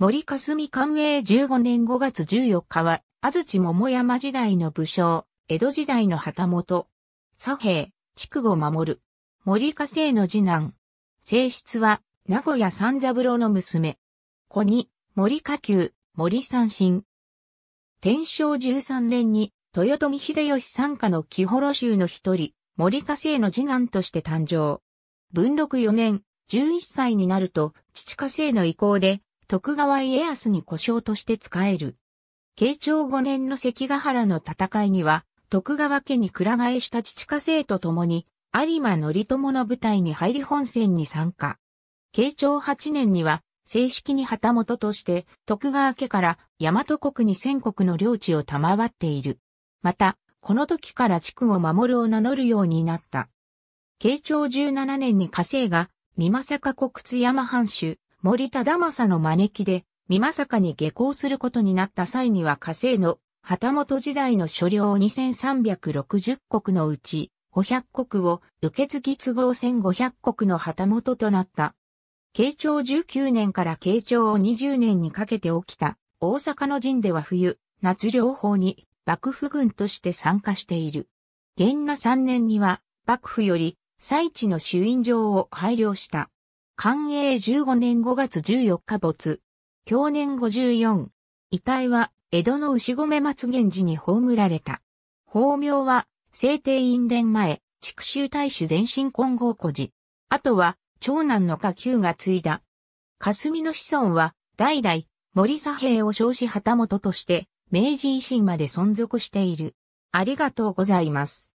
森霞寛永官営15年5月14日は、安土桃山時代の武将、江戸時代の旗本、左平、筑後守る。森家生の次男。性質は、名古屋三三郎の娘。子に、森下級、森三神。天正13年に、豊臣秀吉参加の木幌州の一人、森家生の次男として誕生。文禄4年、11歳になると、父家生の意向で、徳川家康に故障として仕える。慶長5年の関ヶ原の戦いには、徳川家に倉替えした父家生と共に、有馬則友の部隊に入り本戦に参加。慶長8年には、正式に旗本として、徳川家から大和国に千国の領地を賜っている。また、この時から地区を守るを名乗るようになった。慶長17年に家政が、三政国津山藩主、森忠政の招きで、さかに下校することになった際には火星の旗本時代の所領2360国のうち500国を受け継ぎ都合1500国の旗本となった。慶長19年から慶長20年にかけて起きた大阪の陣では冬、夏両方に幕府軍として参加している。元那3年には幕府より最地の衆院場を配慮した。寛永15年5月14日没。去年54。遺体は、江戸の牛込松源寺に葬られた。法名は、聖帝院殿前、畜州大主前身混合孤児。あとは、長男の下級が継いだ。霞の子孫は、代々、森左平を少子旗本として、明治維新まで存続している。ありがとうございます。